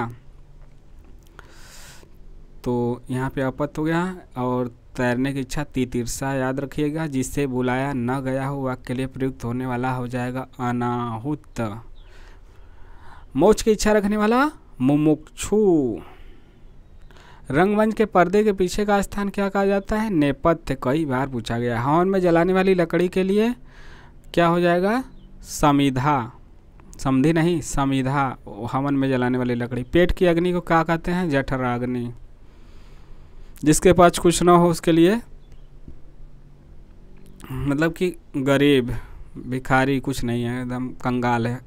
तो यहाँ पे अपत हो गया और तैरने की इच्छा ती तीरसा याद रखिएगा जिससे बुलाया न गया हो वाक्य लिए प्रयुक्त होने वाला हो जाएगा अनाहुत मोक्ष की इच्छा रखने वाला मुमुक्षु रंगमंच के पर्दे के पीछे का स्थान क्या कहा जाता है नेपथ्य कई बार पूछा गया हवन में जलाने वाली लकड़ी के लिए क्या हो जाएगा समिधा समधी नहीं समिधा हवन में जलाने वाली लकड़ी पेट की अग्नि को क्या कहते हैं जठर अग्नि जिसके पास कुछ ना हो उसके लिए मतलब कि गरीब भिखारी कुछ नहीं है एकदम कंगाल है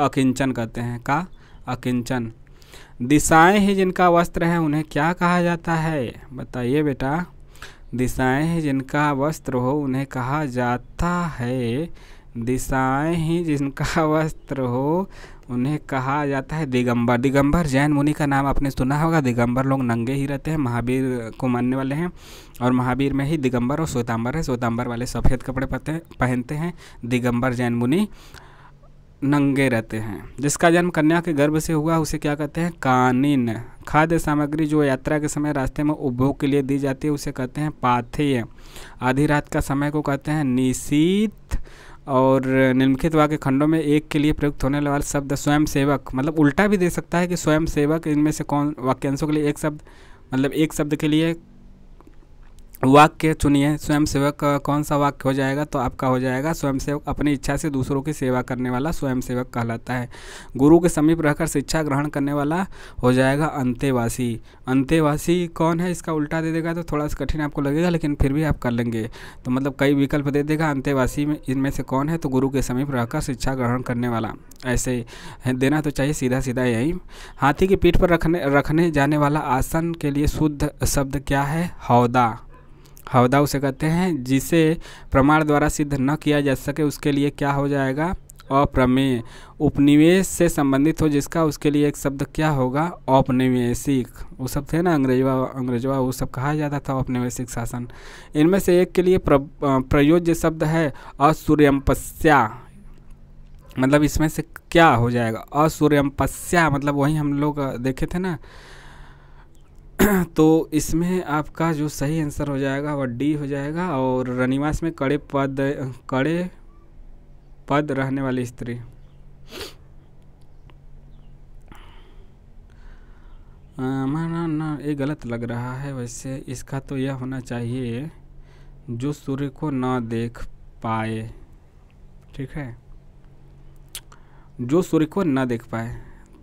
अकिंचन कहते हैं का अकिंचन दिशाएं ही जिनका वस्त्र है उन्हें क्या कहा जाता है बताइए बेटा दिशाएं ही जिनका वस्त्र हो उन्हें कहा जाता है दिशाएं ही जिनका <laughs> वस्त्र हो उन्हें कहा जाता है दिगंबर दिगंबर जैन मुनि का नाम आपने सुना होगा दिगंबर लोग नंगे ही रहते हैं महावीर को मानने वाले हैं और महावीर में ही दिगंबर और श्वेतांबर है श्वेतांबर वाले सफ़ेद कपड़े पहनते हैं दिगंबर जैन मुनि नंगे रहते हैं जिसका जन्म कन्या के गर्भ से हुआ उसे क्या कहते हैं कानिन खाद्य सामग्री जो यात्रा के समय रास्ते में उपभोग के लिए दी जाती है उसे कहते हैं पाथेय आधी रात का समय को कहते हैं निशीत और निम्नलिखित वाक्य खंडों में एक के लिए प्रयुक्त होने वाला शब्द स्वयं सेवक मतलब उल्टा भी दे सकता है कि स्वयं सेवक इनमें से कौन वाक्यांशों के लिए एक शब्द मतलब एक शब्द के लिए वाक्य चुनिए स्वयंसेवक कौन सा वाक्य हो जाएगा तो आपका हो जाएगा स्वयंसेवक अपनी इच्छा से दूसरों की सेवा करने वाला स्वयंसेवक कहलाता है गुरु के समीप रहकर शिक्षा ग्रहण करने वाला हो जाएगा अंतेवासी अंतेवासी कौन है इसका उल्टा दे देगा तो थोड़ा सा कठिन आपको लगेगा लेकिन फिर भी आप कर लेंगे तो मतलब कई विकल्प दे देगा अंतेवासी में इनमें से कौन है तो गुरु के समीप रहकर शिक्षा ग्रहण करने वाला ऐसे देना तो चाहिए सीधा सीधा यही हाथी की पीठ पर रखने रखने जाने वाला आसन के लिए शुद्ध शब्द क्या है हौदा हवदा उसे कहते हैं जिसे प्रमाण द्वारा सिद्ध न किया जा सके उसके लिए क्या हो जाएगा अप्रमेय उपनिवेश से संबंधित हो जिसका उसके लिए एक शब्द क्या होगा औपनिवेशिक वो सब थे ना अंग्रेजवा अंग्रेजवा वो सब कहा जाता था औपनिवेशिक शासन इनमें से एक के लिए प्र, प्रयोज्य शब्द है असूर्यपस्या मतलब इसमें से क्या हो जाएगा असूर्यपस्या मतलब वही हम लोग देखे थे ना <clears throat> तो इसमें आपका जो सही आंसर हो जाएगा वह डी हो जाएगा और रनिवास में कड़े पद कड़े पद रहने वाली स्त्री ना ना ये गलत लग रहा है वैसे इसका तो यह होना चाहिए जो सूर्य को ना देख पाए ठीक है जो सूर्य को ना देख पाए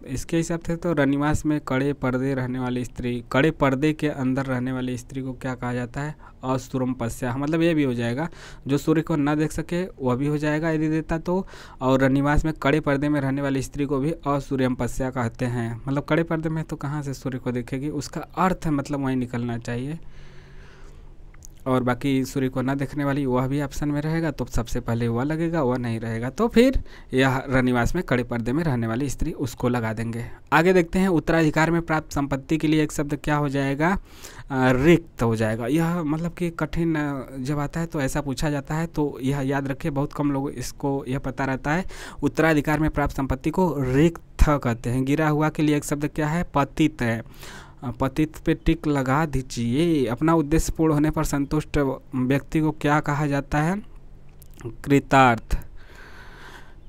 इसके हिसाब से तो रनिवास में कड़े पर्दे रहने वाली स्त्री कड़े पर्दे के अंदर रहने वाली स्त्री को क्या कहा जाता है असुरम पस्या मतलब ये भी हो जाएगा जो सूर्य को ना देख सके वह भी हो जाएगा यदि देता तो और रनिवास में कड़े पर्दे में रहने वाली स्त्री को भी असूर्यम पस्या कहते हैं मतलब कड़े पर्दे में तो कहाँ से सूर्य को देखेगी उसका अर्थ मतलब वहीं निकलना चाहिए और बाकी सूर्य को ना देखने वाली वह भी ऑप्शन में रहेगा तो सबसे पहले वह लगेगा वह नहीं रहेगा तो फिर यह रनिवास में कड़े पर्दे में रहने वाली स्त्री उसको लगा देंगे आगे देखते हैं उत्तराधिकार में प्राप्त संपत्ति के लिए एक शब्द क्या हो जाएगा रिक्त हो जाएगा यह मतलब कि कठिन जब आता है तो ऐसा पूछा जाता है तो यह याद रखिए बहुत कम लोग इसको यह पता रहता है उत्तराधिकार में प्राप्त संपत्ति को रिक्त कहते हैं गिरा हुआ के लिए एक शब्द क्या है पतित है पतित पे टिक लगा दीजिए अपना उद्देश्य पूर्ण होने पर संतुष्ट व्यक्ति को क्या कहा जाता है कृतार्थ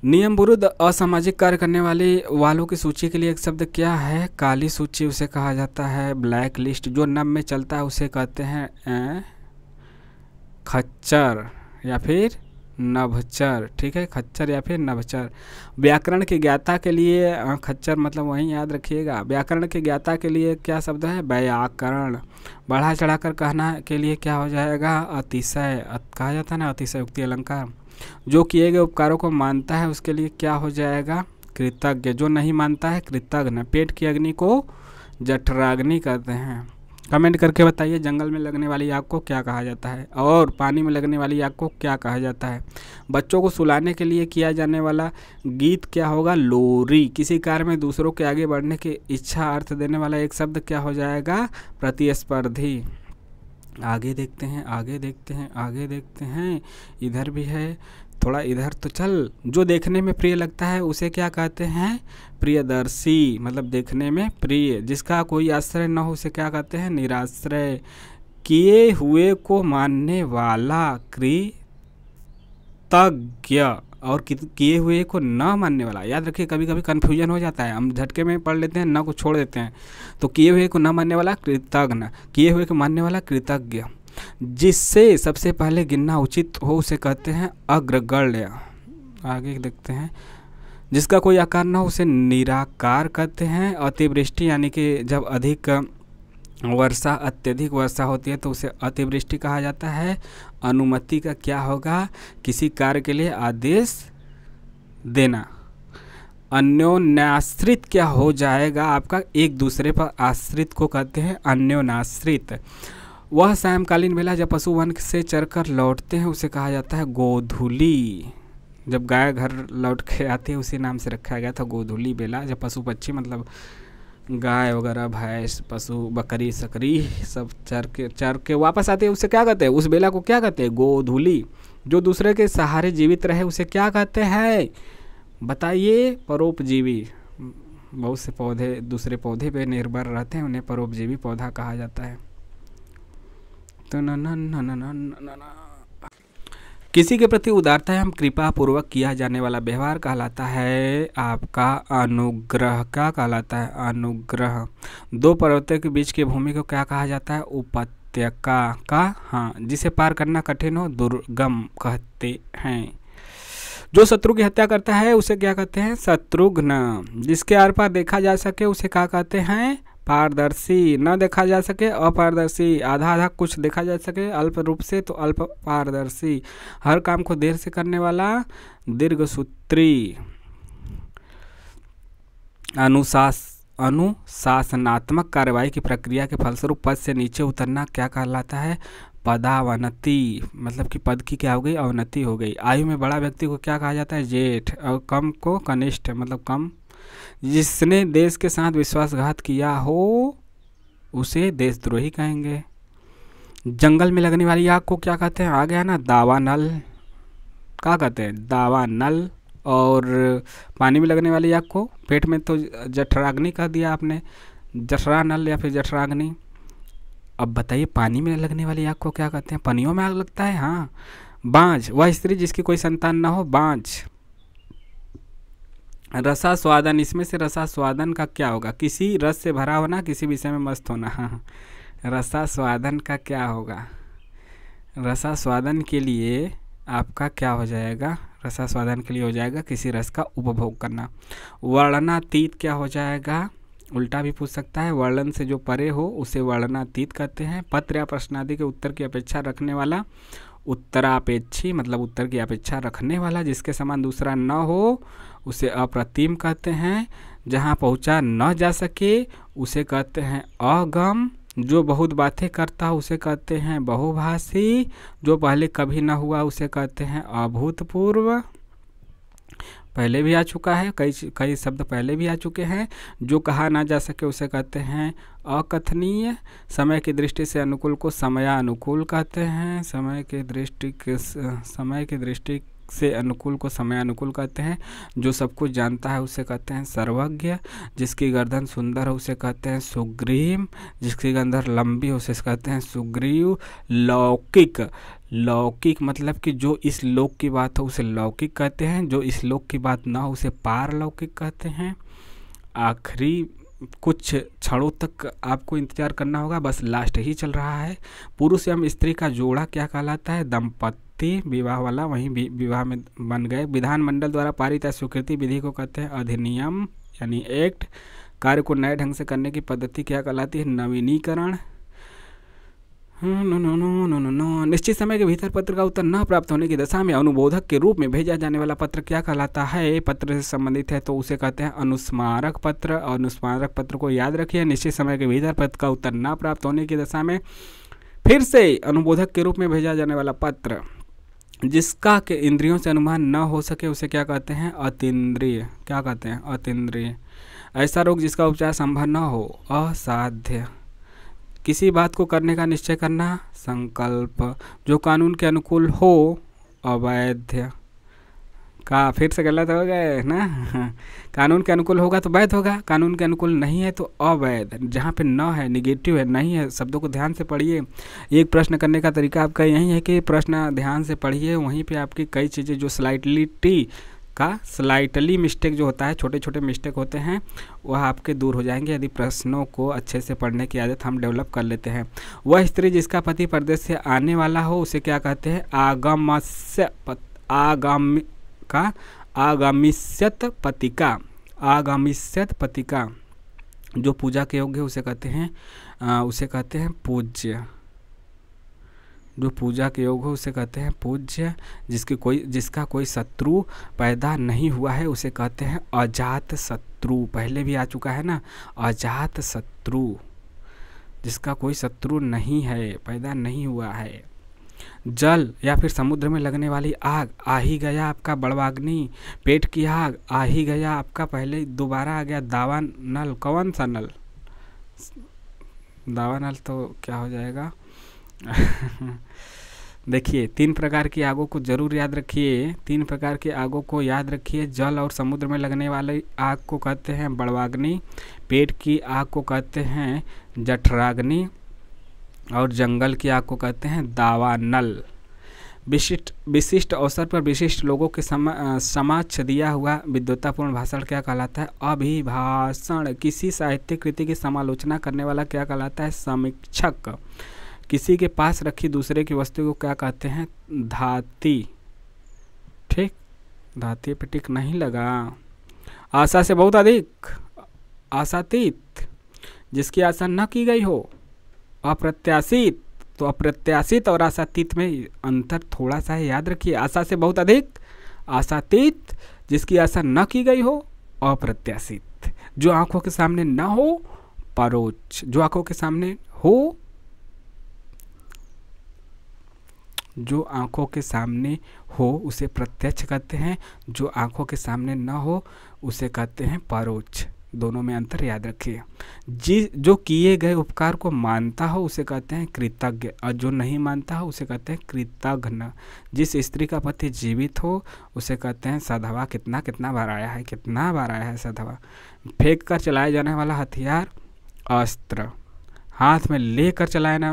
नियम विरुद्ध असामाजिक कार्य करने वाले वालों की सूची के लिए एक शब्द क्या है काली सूची उसे कहा जाता है ब्लैक लिस्ट जो नम में चलता है उसे कहते हैं खच्चर या फिर नभचर ठीक है खच्चर या फिर नभचर व्याकरण के ज्ञाता के लिए हाँ, खच्चर मतलब वहीं याद रखिएगा व्याकरण के ज्ञाता के लिए क्या शब्द है व्याकरण बढ़ा चढ़ाकर कहना के लिए क्या हो जाएगा अतिशय कहा जाता है ना अतिशय उक्ति अलंकार जो किए गए उपकारों को मानता है उसके लिए क्या हो जाएगा कृतज्ञ जो नहीं मानता है कृतज्ञ पेट की अग्नि को जठराग्नि कहते हैं कमेंट करके बताइए जंगल में लगने वाली आग को क्या कहा जाता है और पानी में लगने वाली आग को क्या कहा जाता है बच्चों को सुलाने के लिए किया जाने वाला गीत क्या होगा लोरी किसी कार्य में दूसरों के आगे बढ़ने की इच्छा अर्थ देने वाला एक शब्द क्या हो जाएगा प्रतिस्पर्धी आगे देखते हैं आगे देखते हैं आगे देखते हैं इधर भी है थोड़ा इधर तो चल जो देखने में प्रिय लगता है उसे क्या कहते हैं प्रियदर्शी मतलब देखने में प्रिय जिसका कोई आश्रय न हो उसे क्या कहते हैं निराश्रय किए हुए को मानने वाला कृतज्ञ और किए हुए को ना मानने वाला याद रखिए कभी कभी कन्फ्यूजन हो जाता है हम झटके में पढ़ लेते हैं ना को छोड़ देते हैं तो किए हुए को ना मानने वाला कृतज्ञ किए हुए को मानने वाला कृतज्ञ जिससे सबसे पहले गिनना उचित हो उसे कहते हैं अग्रगण्य आगे देखते हैं जिसका कोई आकार ना हो उसे निराकार कहते हैं अतिवृष्टि यानी कि जब अधिक वर्षा अत्यधिक वर्षा होती है तो उसे अतिवृष्टि कहा जाता है अनुमति का क्या होगा किसी कार्य के लिए आदेश देना अन्योन्याश्रित क्या हो जाएगा आपका एक दूसरे पर आश्रित को कहते हैं अन्योनाश्रित वह सायंकालीन बेला जब पशु वन से चरकर लौटते हैं उसे कहा जाता है गोधुली जब गाय घर लौट के आती है उसी नाम से रखा गया था गोधुली बेला जब पशु पक्षी मतलब गाय वगैरह भैंस पशु बकरी सकरी सब चर के चर के वापस आते हैं उसे क्या कहते हैं उस बेला को क्या कहते हैं गोधूली जो दूसरे के सहारे जीवित रहे उसे क्या कहते हैं बताइए परोपजीवी बहुत से पौधे दूसरे पौधे पे निर्भर रहते हैं उन्हें परोपजीवी पौधा कहा जाता है तो न न न न न न किसी के प्रति उदारता हम कृपा पूर्वक किया जाने वाला व्यवहार कहलाता है आपका अनुग्रह क्या कहलाता है अनुग्रह दो पर्वतों के बीच की भूमि को क्या कहा जाता है उपत्यका का हाँ जिसे पार करना कठिन हो दुर्गम कहते हैं जो शत्रु की हत्या करता है उसे क्या कहते हैं शत्रुघ्न जिसके आर पार देखा जा सके उसे क्या कहते हैं पारदर्शी न देखा जा सके अपारदर्शी आधा आधा कुछ देखा जा सके अल्प रूप से तो अल्प पारदर्शी हर काम को देर से करने वाला दीर्घ सूत्री अनुशास अनुशासनात्मक कार्रवाई की प्रक्रिया के फलस्वरूप पद से नीचे उतरना क्या कहलाता है पदावनति मतलब कि पद की क्या हो गई अवनति हो गई आयु में बड़ा व्यक्ति को क्या कहा जाता है जेठ और कम को कनिष्ठ मतलब कम जिसने देश के साथ विश्वासघात किया हो उसे देशद्रोही कहेंगे जंगल में लगने वाली आग को क्या कहते हैं आ गया ना दावा नल क्या कहते हैं दावा नल और पानी में लगने वाली आग को पेट में तो जठराग्नि कह दिया आपने जठरा नल या फिर जठराग्नि अब बताइए पानी में लगने वाली आग को क्या कहते हैं पनियों में आग लगता है हाँ बाँझ वह स्त्री जिसकी कोई संतान ना हो बाँझ रसा स्वादन इसमें से रसा स्वादन का क्या होगा किसी रस से भरा होना किसी विषय में मस्त होना हाँ हाँ रसा स्वादन का क्या होगा रसा स्वादन के लिए आपका क्या हो जाएगा रसा स्वादन के लिए हो जाएगा किसी रस का उपभोग करना वर्णनातीत क्या हो जाएगा उल्टा भी पूछ सकता है वर्णन से जो परे हो उसे वर्णनातीत कहते हैं पत्र या प्रश्नादि के उत्तर की अपेक्षा रखने वाला उत्तरापेक्षी मतलब उत्तर की अपेक्षा रखने वाला जिसके समान दूसरा न हो उसे अप्रतिम कहते हैं जहाँ पहुँचा न जा सके उसे कहते हैं अगम जो बहुत बातें करता है उसे कहते हैं बहुभाषी जो पहले कभी ना हुआ उसे कहते हैं अभूतपूर्व पहले भी आ चुका है कई कई शब्द पहले भी आ चुके हैं जो कहा ना जा सके उसे कहते हैं अकथनीय समय की दृष्टि से अनुकूल को समयानुकूल कहते हैं समय की दृष्टि के समय की दृष्टि से अनुकूल को समय अनुकूल कहते हैं जो सब कुछ जानता है उसे कहते हैं सर्वज्ञ जिसकी गर्दन सुंदर है उसे कहते हैं सुग्रीव जिसकी गर्दन लंबी है उसे कहते हैं सुग्रीव लौकिक लौकिक मतलब कि जो इस लोक की बात हो उसे लौकिक कहते हैं जो इस लोक की बात ना हो उसे पारलौकिक कहते हैं आखिरी कुछ क्षणों तक आपको इंतजार करना होगा बस लास्ट ही चल रहा है पुरुष एवं स्त्री का जोड़ा क्या कहलाता है दंपत्ति व्यक्ति विवाह वाला वहीं विवाह में बन गए विधानमंडल द्वारा पारित अस्वीकृति विधि को कहते हैं अधिनियम यानी एक्ट कार्य को नए ढंग से करने की पद्धति क्या कहलाती है नवीनीकरण hmm, no no no no no no निश्चित समय के भीतर पत्र का उत्तर न प्राप्त होने की दशा में अनुबोधक के रूप में भेजा जाने वाला पत्र क्या कहलाता है पत्र से संबंधित है तो उसे कहते हैं अनुस्मारक पत्र और अनुस्मारक पत्र को याद रखिए निश्चित समय के भीतर पत्र का उत्तर न प्राप्त होने की दशा में फिर से अनुबोधक के रूप में भेजा जाने वाला पत्र जिसका के इंद्रियों से अनुमान न हो सके उसे क्या कहते हैं अतिद्रिय क्या कहते हैं अतिद्रिय ऐसा रोग जिसका उपचार संभव न हो असाध्य किसी बात को करने का निश्चय करना संकल्प जो कानून के अनुकूल हो अवैध का फिर से गलत हो गए ना <laughs> कानून के अनुकूल होगा तो वैध होगा कानून के अनुकूल नहीं है तो अवैध जहाँ पे न है निगेटिव है नहीं है शब्दों को ध्यान से पढ़िए एक प्रश्न करने का तरीका आपका यही है कि प्रश्न ध्यान से पढ़िए वहीं पे आपकी कई चीज़ें जो स्लाइटलिटी का स्लाइटली मिस्टेक जो होता है छोटे छोटे मिस्टेक होते हैं वह आपके दूर हो जाएंगे यदि प्रश्नों को अच्छे से पढ़ने की आदत हम डेवलप कर लेते हैं वह स्त्री जिसका पति प्रदेश से आने वाला हो उसे क्या कहते हैं आगमस्य आगम का आगामिष्यत पतिका आगामिष्यत पतिका जो पूजा के योग्य उसे कहते हैं आ, उसे कहते हैं पूज्य जो पूजा के योग हो उसे कहते हैं पूज्य जिसकी कोई जिसका कोई शत्रु पैदा नहीं हुआ है उसे कहते हैं अजात शत्रु पहले भी आ चुका है ना अजात शत्रु जिसका कोई शत्रु नहीं है पैदा नहीं हुआ है जल या फिर समुद्र में लगने वाली आग आ ही गया आपका बड़वाग्नि पेट की आग आ ही गया आपका पहले दोबारा आ गया दावा नल कौन सा नल दावा नल तो क्या हो जाएगा <laughs> देखिए तीन प्रकार की आगों को जरूर याद रखिए तीन प्रकार की आगों को याद रखिए जल और समुद्र में लगने वाली आग को कहते हैं बड़वाग्नि पेट की आग को कहते हैं जठराग्नि और जंगल की आग को कहते हैं दावा नल विशिष्ट विशिष्ट अवसर पर विशिष्ट लोगों के समाज दिया हुआ विद्वतापूर्ण भाषण क्या कहलाता है अभिभाषण किसी साहित्य कृति की समालोचना करने वाला क्या कहलाता है समीक्षक किसी के पास रखी दूसरे की वस्तु को क्या कहते हैं धाती ठीक धाती पे टिक नहीं लगा आशा से बहुत अधिक आशातीत जिसकी आशा न की गई हो अप्रत्याशित तो अप्रत्याशित और आशातीत में अंतर थोड़ा सा है याद रखिए आशा से बहुत अधिक आशातीत जिसकी आशा न की गई हो अप्रत्याशित जो आंखों के सामने न हो परोच जो आंखों के सामने हो जो आंखों के सामने हो उसे प्रत्यक्ष कहते हैं जो आंखों के सामने न हो उसे कहते हैं परोक्ष दोनों में अंतर याद रखिए जिस जो किए गए उपकार को मानता हो उसे कहते हैं कृतज्ञ और जो नहीं मानता हो उसे कहते हैं कृतघ्न जिस स्त्री का पति जीवित हो उसे कहते हैं सधवा कितना कितना बार आया है कितना बार आया है सधवा फेंक कर चलाया जाने वाला हथियार अस्त्र हाथ में लेकर चलाना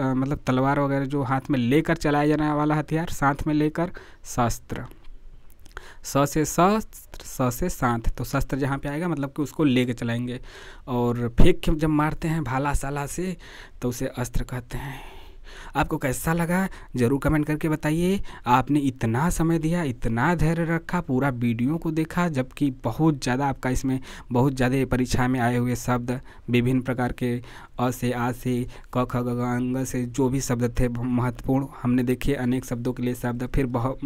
मतलब तलवार वगैरह जो हाथ में लेकर चलाया जाने वाला हथियार साथ में लेकर शस्त्र स से स सौ से सात तो शस्त्र जहाँ पे आएगा मतलब कि उसको ले कर चलाएंगे और फेंक जब मारते हैं भाला साला से तो उसे अस्त्र कहते हैं आपको कैसा लगा जरूर कमेंट करके बताइए आपने इतना समय दिया इतना धैर्य रखा पूरा वीडियो को देखा जबकि बहुत ज़्यादा आपका इसमें बहुत ज़्यादा परीक्षा में आए हुए शब्द विभिन्न प्रकार के अ से आ से क ख ग से जो भी शब्द थे महत्वपूर्ण हमने देखे अनेक शब्दों के लिए शब्द फिर बहुत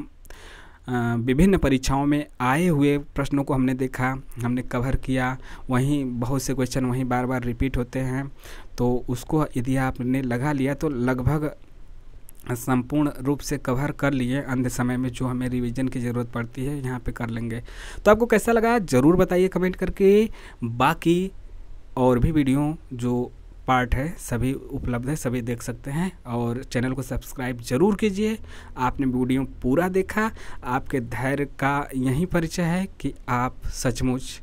विभिन्न परीक्षाओं में आए हुए प्रश्नों को हमने देखा हमने कवर किया वहीं बहुत से क्वेश्चन वहीं बार बार रिपीट होते हैं तो उसको यदि आपने लगा लिया तो लगभग संपूर्ण रूप से कवर कर लिए अंध समय में जो हमें रिवीजन की ज़रूरत पड़ती है यहाँ पे कर लेंगे तो आपको कैसा लगा ज़रूर बताइए कमेंट करके बाकी और भी वीडियो जो पार्ट है सभी उपलब्ध है सभी देख सकते हैं और चैनल को सब्सक्राइब ज़रूर कीजिए आपने वीडियो पूरा देखा आपके धैर्य का यही परिचय है कि आप सचमुच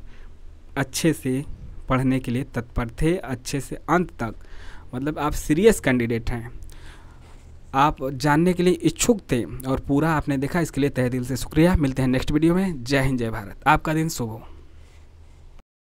अच्छे से पढ़ने के लिए तत्पर थे अच्छे से अंत तक मतलब आप सीरियस कैंडिडेट हैं आप जानने के लिए इच्छुक थे और पूरा आपने देखा इसके लिए तहे दिल से शुक्रिया मिलते हैं नेक्स्ट वीडियो में जय हिंद जय भारत आपका दिन शुभ हो